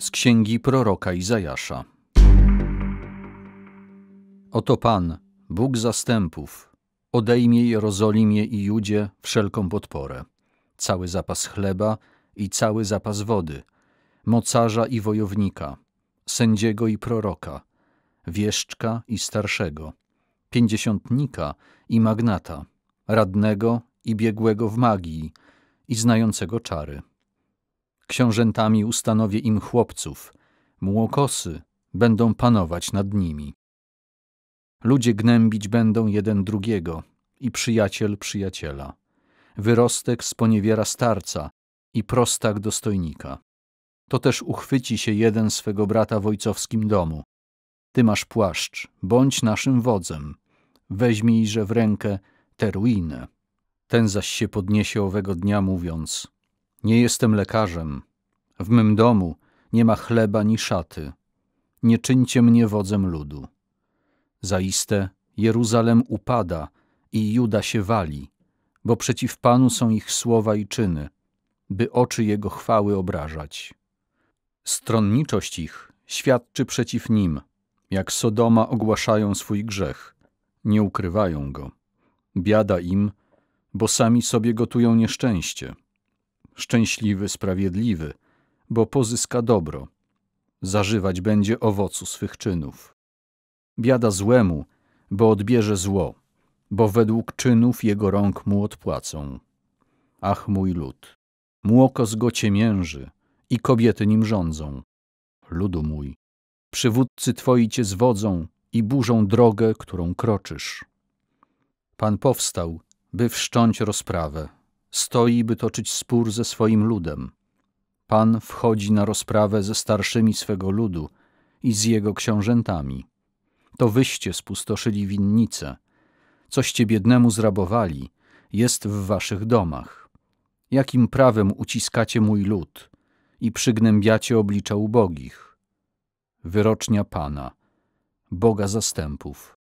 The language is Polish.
z księgi proroka Izajasza. Oto Pan, Bóg zastępów, odejmie Jerozolimie i Judzie wszelką podporę, cały zapas chleba i cały zapas wody, mocarza i wojownika, sędziego i proroka, wieszczka i starszego, pięćdziesiątnika i magnata, radnego i biegłego w magii i znającego czary Książętami ustanowię im chłopców, młokosy będą panować nad nimi. Ludzie gnębić będą jeden drugiego i przyjaciel przyjaciela. Wyrostek sponiewiera starca i prostak dostojnika. To też uchwyci się jeden swego brata w ojcowskim domu. Ty masz płaszcz, bądź naszym wodzem. Weźmijże w rękę tę ruinę. Ten zaś się podniesie owego dnia mówiąc – nie jestem lekarzem, w mym domu nie ma chleba ni szaty. Nie czyńcie mnie wodzem ludu. Zaiste Jeruzalem upada i Juda się wali, bo przeciw Panu są ich słowa i czyny, by oczy Jego chwały obrażać. Stronniczość ich świadczy przeciw nim, jak Sodoma ogłaszają swój grzech, nie ukrywają go. Biada im, bo sami sobie gotują nieszczęście. Szczęśliwy, sprawiedliwy – bo pozyska dobro. Zażywać będzie owocu swych czynów. Biada złemu, bo odbierze zło, bo według czynów jego rąk mu odpłacą. Ach mój lud, młoko z go ciemięży i kobiety nim rządzą. Ludu mój, przywódcy twoi cię zwodzą i burzą drogę, którą kroczysz. Pan powstał, by wszcząć rozprawę, stoi, by toczyć spór ze swoim ludem. Pan wchodzi na rozprawę ze starszymi swego ludu i z jego książętami. To wyście spustoszyli winnice, coście biednemu zrabowali, jest w waszych domach. Jakim prawem uciskacie mój lud i przygnębiacie oblicza ubogich? Wyrocznia Pana, Boga zastępów.